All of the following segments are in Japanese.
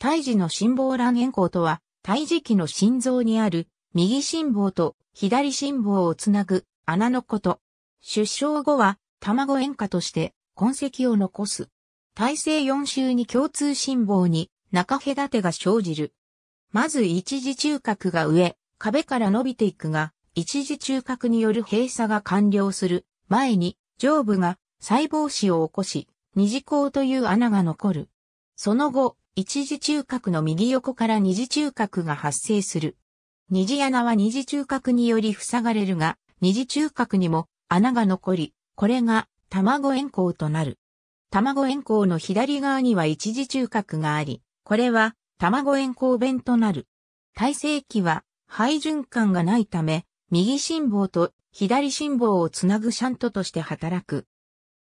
胎児の心房卵炎孔とは、胎児期の心臓にある、右心房と左心房をつなぐ穴のこと。出生後は、卵炎化として痕跡を残す。体制4周に共通心房に中隔てが生じる。まず一時中核が上、壁から伸びていくが、一時中核による閉鎖が完了する前に上部が細胞死を起こし、二次孔という穴が残る。その後、一次中核の右横から二次中核が発生する。二次穴は二次中核により塞がれるが、二次中核にも穴が残り、これが卵円孔となる。卵円孔の左側には一次中核があり、これは卵円孔弁となる。体制期は肺循環がないため、右心房と左心房をつなぐシャントとして働く。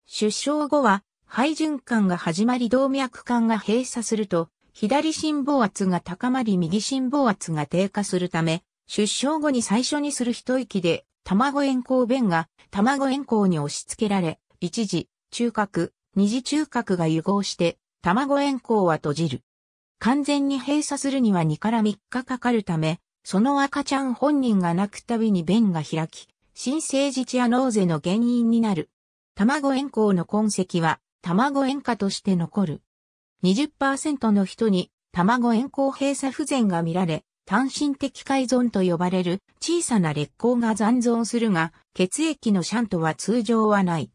出生後は肺循環が始まり動脈管が閉鎖すると、左心房圧が高まり右心房圧が低下するため、出生後に最初にする一息で、卵炎孔弁が卵炎孔に押し付けられ、一時、中核、二次中核が融合して、卵炎孔は閉じる。完全に閉鎖するには2から3日かかるため、その赤ちゃん本人が泣くたびに弁が開き、新生児チアノーゼの原因になる。卵炎孔の痕跡は、卵塩化として残る。20%の人に卵塩公閉鎖不全が見られ、単身的改造と呼ばれる小さな劣行が残存するが、血液のシャントは通常はない。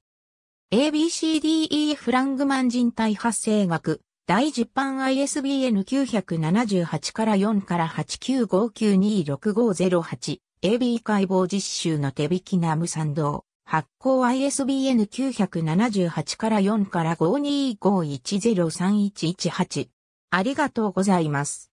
ABCDEF ラングマン人体発生学、第10版 ISBN978 から4から895926508、AB 解剖実習の手引きナム賛同。発行 ISBN 978から4から5251031118。ありがとうございます。